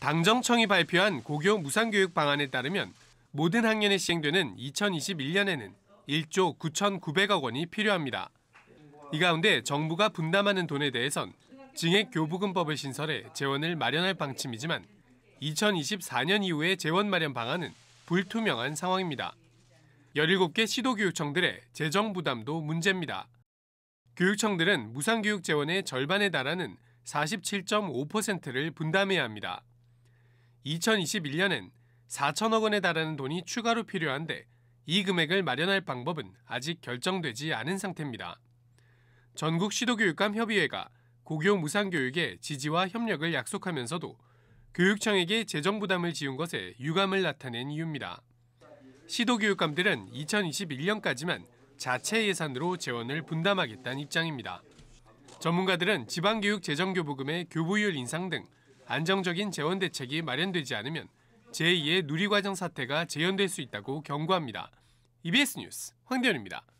당정청이 발표한 고교 무상교육 방안에 따르면 모든 학년에 시행되는 2021년에는 1조 9,900억 원이 필요합니다. 이 가운데 정부가 분담하는 돈에 대해선 증액교부금법을 신설해 재원을 마련할 방침이지만 2024년 이후의 재원 마련 방안은 불투명한 상황입니다. 17개 시도교육청들의 재정 부담도 문제입니다. 교육청들은 무상교육 재원의 절반에 달하는 47.5%를 분담해야 합니다. 2021년엔 4천억 원에 달하는 돈이 추가로 필요한데 이 금액을 마련할 방법은 아직 결정되지 않은 상태입니다. 전국 시도교육감 협의회가 고교 무상교육의 지지와 협력을 약속하면서도 교육청에게 재정 부담을 지운 것에 유감을 나타낸 이유입니다. 시도교육감들은 2021년까지만 자체 예산으로 재원을 분담하겠다는 입장입니다. 전문가들은 지방교육 재정교부금의 교부율 인상 등 안정적인 재원 대책이 마련되지 않으면 제2의 누리과정 사태가 재현될 수 있다고 경고합니다. EBS 뉴스 황대현입니다.